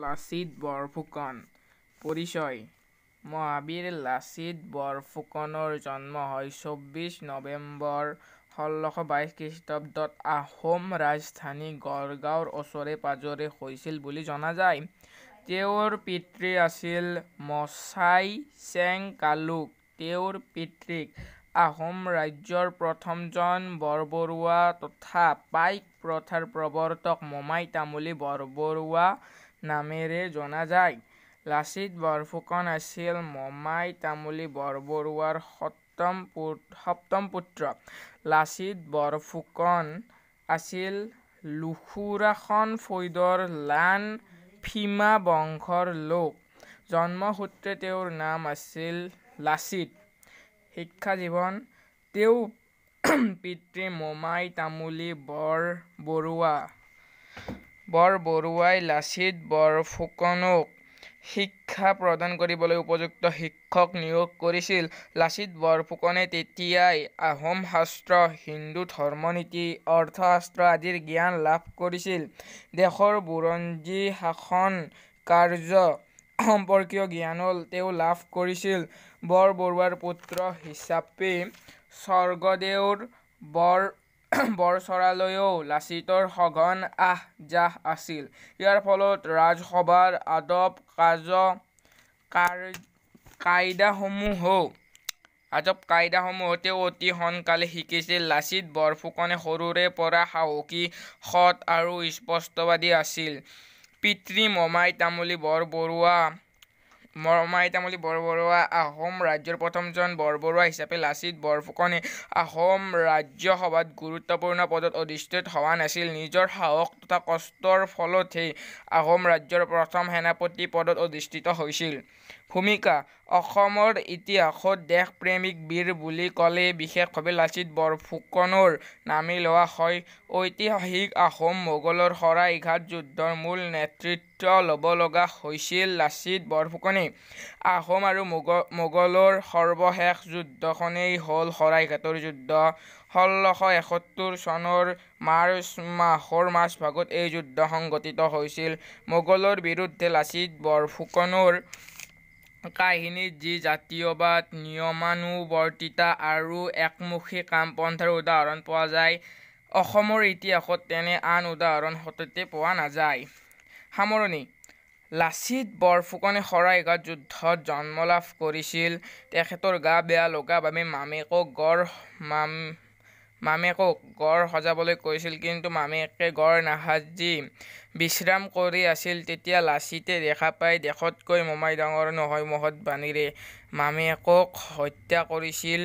লাচিত বৰফুকন পৰিচয় মহাবীৰ লাচিত বৰফুকনৰ জন্ম হয় চৌব্বিছ নৱেম্বৰ ষোল্লশ বাইছ খ্ৰীষ্টাব্দত আহোম ৰাজধানী গড়গাঁৱৰ ওচৰে পাঁজৰে হৈছিল বুলি জনা যায় তেওঁৰ পিতৃ আছিল মচাই চেং কালুক তেওঁৰ পিতৃক আহোম ৰাজ্যৰ প্ৰথমজন বৰবৰুৱা তথা পাইক প্ৰথাৰ প্ৰৱৰ্তক মমাই তামুলী বৰবৰুৱা নামেৰে জনা যায় লাচিত বৰফুকন আছিল মমাই তামুলী বৰবৰুৱাৰ সপ্তম পু সপ্তম পুত্ৰ লাচিত বৰফুকন আছিল লুসুৰাসন ফৈদৰ লান ফিমা বংশৰ লোক জন্মসূত্ৰে তেওঁৰ নাম আছিল লাচিত শিক্ষা জীৱন তেওঁ পিতৃ মমাই তামুলী বৰ বৰুৱা বৰবৰুৱাই লাচিত বৰফুকনক শিক্ষা প্ৰদান কৰিবলৈ উপযুক্ত শিক্ষক নিয়োগ কৰিছিল লাচিত বৰফুকনে তেতিয়াই আহোম শাস্ত্ৰ হিন্দু ধৰ্মনীতি অৰ্থশাস্ত্ৰ আদিৰ জ্ঞান লাভ কৰিছিল দেশৰ বুৰঞ্জী শাসন কাৰ্য সম্পৰ্কীয় জ্ঞান তেওঁ লাভ কৰিছিল বৰবৰুৱাৰ পুত্ৰ হিচাপে স্বৰ্গদেউৰ বৰ বৰচৰালৈও লাচিতৰ সঘন আহ যাহ আছিল ইয়াৰ ফলত ৰাজসভাৰ আদব কাজ কাইদাসমূহো আজব কাইদাসমূহতে অতি সোনকালে শিকিছিল লাচিত বৰফুকনে সৰুৰে পৰা সাহসী সৎ আৰু স্পষ্টবাদী আছিল পিতৃ মমাই তামুলী বৰবৰুৱা মৰমা ইতামলী বৰবৰুৱা আহোম ৰাজ্যৰ প্ৰথমজন বৰবৰুৱা হিচাপে লাচিত বৰফুকনে আহোম ৰাজ্যসভাত গুৰুত্বপূৰ্ণ পদত অধিষ্ঠিত হোৱা নাছিল নিজৰ সাহস তথা কষ্টৰ ফলতহে আহোম ৰাজ্যৰ প্ৰথম সেনাপতি পদত অধিষ্ঠিত হৈছিল ভূমিকা অসমৰ ইতিহাসত দেশপ্ৰেমিক বীৰ বুলি ক'লে বিশেষভাৱে লাচিত বৰফুকনৰ নামি লোৱা হয় ঐতিহাসিক আহোম মোগলৰ শৰাইঘাট যুদ্ধৰ মূল নেতৃত্ব নেতৃত্ব ল'ব লগা হৈছিল লাচিত বৰফুকনে আহোম আৰু মোগ মোগলৰ সৰ্বশেষ যুদ্ধখনেই হ'ল শৰাইঘাটৰ যুদ্ধ ষোল্লশ এসত্তৰ চনৰ মাৰ্চ মাহৰ ভাগত এই যুদ্ধ সংঘটিত হৈছিল মোগলৰ বিৰুদ্ধে লাচিত বৰফুকনৰ কাহিনীত যি জাতীয়বাদ নিয়মানুৱৰ্তিতা আৰু একমুখী কাম পন্থাৰ উদাহৰণ পোৱা যায় অসমৰ ইতিহাসত তেনে আন উদাহৰণ সততে পোৱা নাযায় সামৰণি লাচিত বৰফুকনে শৰাইঘাট যুদ্ধত জন্ম লাভ কৰিছিল তেখেতৰ গা বেয়া লগা বাবে মামেকক গড় মাম মামেকক গড় সজাবলৈ কৈছিল কিন্তু মামেকে গড় নাসাজি বিশ্ৰাম কৰি আছিল তেতিয়া লাচিতে দেখা পাই দেশতকৈ মোমাই ডাঙৰ নহয় মহৎ বাণীৰে মামেকক হত্যা কৰিছিল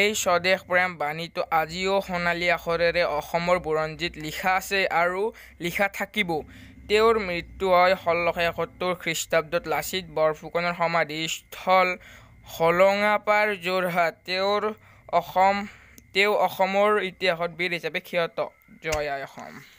এই স্বদেশ প্ৰেম বাণীটো আজিও সোণালী আখৰেৰে অসমৰ বুৰঞ্জীত লিখা আছে আৰু লিখা থাকিব তেওঁৰ মৃত্যু হয় ষোল্লশ একসত্তৰ খ্ৰীষ্টাব্দত লাচিত বৰফুকনৰ সমাধিস্থল হলঙাপাৰ যোৰহাট তেওঁৰ অসম তেওঁ অসমৰ ইতিহাসত বীৰ হিচাপে খ্যাত জয় অসম